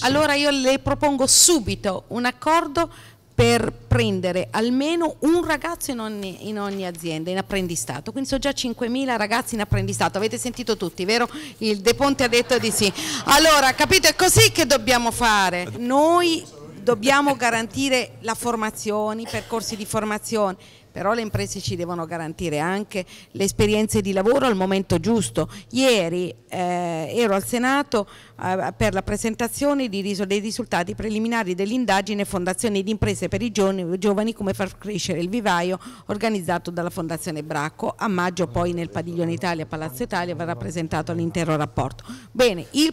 Allora io le propongo subito un accordo per prendere almeno un ragazzo in ogni, in ogni, azienda in apprendistato, quindi sono già 5.000 ragazzi in apprendistato, avete sentito tutti, vero? Il De Ponte ha detto di sì. Allora, capito, è così che dobbiamo fare. Noi dobbiamo garantire la formazione, i percorsi di formazione, però le imprese ci devono garantire anche le esperienze di lavoro al momento giusto. Ieri eh, ero al Senato eh, per la presentazione ris dei risultati preliminari dell'indagine Fondazione di imprese per i giovani come far crescere il vivaio organizzato dalla Fondazione Bracco. A maggio poi nel Padiglione Italia, Palazzo Italia verrà presentato l'intero rapporto. Bene, il,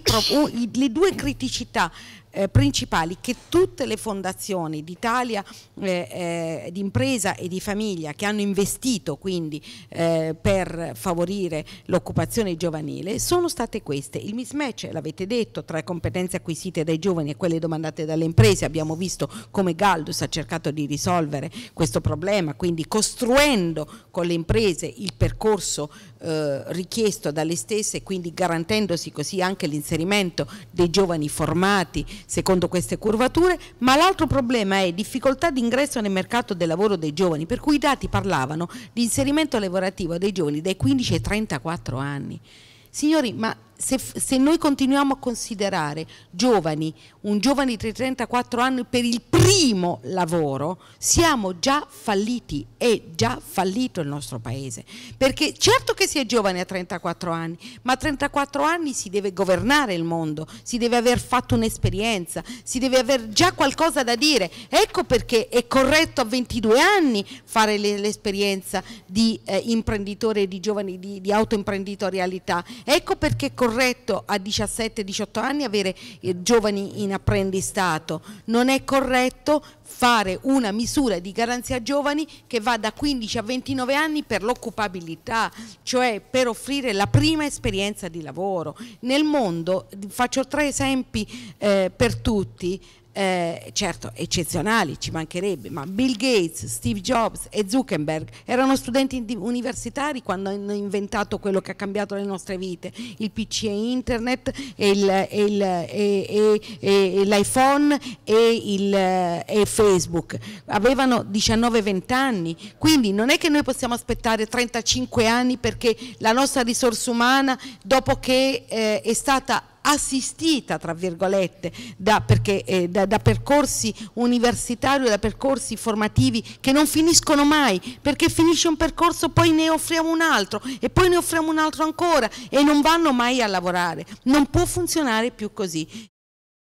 le due criticità eh, principali che tutte le fondazioni d'Italia, eh, eh di impresa e di famiglia che hanno investito quindi eh, per favorire l'occupazione giovanile sono state queste. Il mismatch, l'avete detto, tra le competenze acquisite dai giovani e quelle domandate dalle imprese, abbiamo visto come Galdus ha cercato di risolvere questo problema, quindi costruendo con le imprese il percorso eh, richiesto dalle stesse, quindi garantendosi così anche l'inserimento dei giovani formati secondo queste curvature, ma l'altro problema è difficoltà d'ingresso nel mercato del lavoro dei giovani, per cui i dati parlavano di inserimento lavorativo dei giovani dai 15 ai 34 anni. Signori, ma se, se, noi continuiamo a considerare giovani, un giovane di 34 anni per il primo lavoro, siamo già falliti, è già fallito il nostro paese. Perché certo che si è giovani a 34 anni, ma a 34 anni si deve governare il mondo, si deve aver fatto un'esperienza, si deve aver già qualcosa da dire. Ecco perché è corretto a 22 anni fare l'esperienza di eh, imprenditore, di giovani, di, di autoimprenditorialità. Ecco perché è corretto corretto a 17-18 anni avere eh, giovani in apprendistato, non è corretto fare una misura di garanzia giovani che va da 15 a 29 anni per l'occupabilità, cioè per offrire la prima esperienza di lavoro. Nel mondo, faccio tre esempi eh, per tutti, eh, certo eccezionali, ci mancherebbe, ma Bill Gates, Steve Jobs e Zuckerberg erano studenti universitari quando hanno inventato quello che ha cambiato le nostre vite, il PC e internet e, l'iPhone e, e Facebook. Avevano 19-20 anni, quindi non è che noi possiamo aspettare 35 anni perché la nostra risorsa umana dopo che eh, è stata assistita tra virgolette da, perché, eh, da, da percorsi universitari, da percorsi formativi che non finiscono mai perché finisce un percorso poi ne offriamo un altro e poi ne offriamo un altro ancora e non vanno mai a lavorare, non può funzionare più così.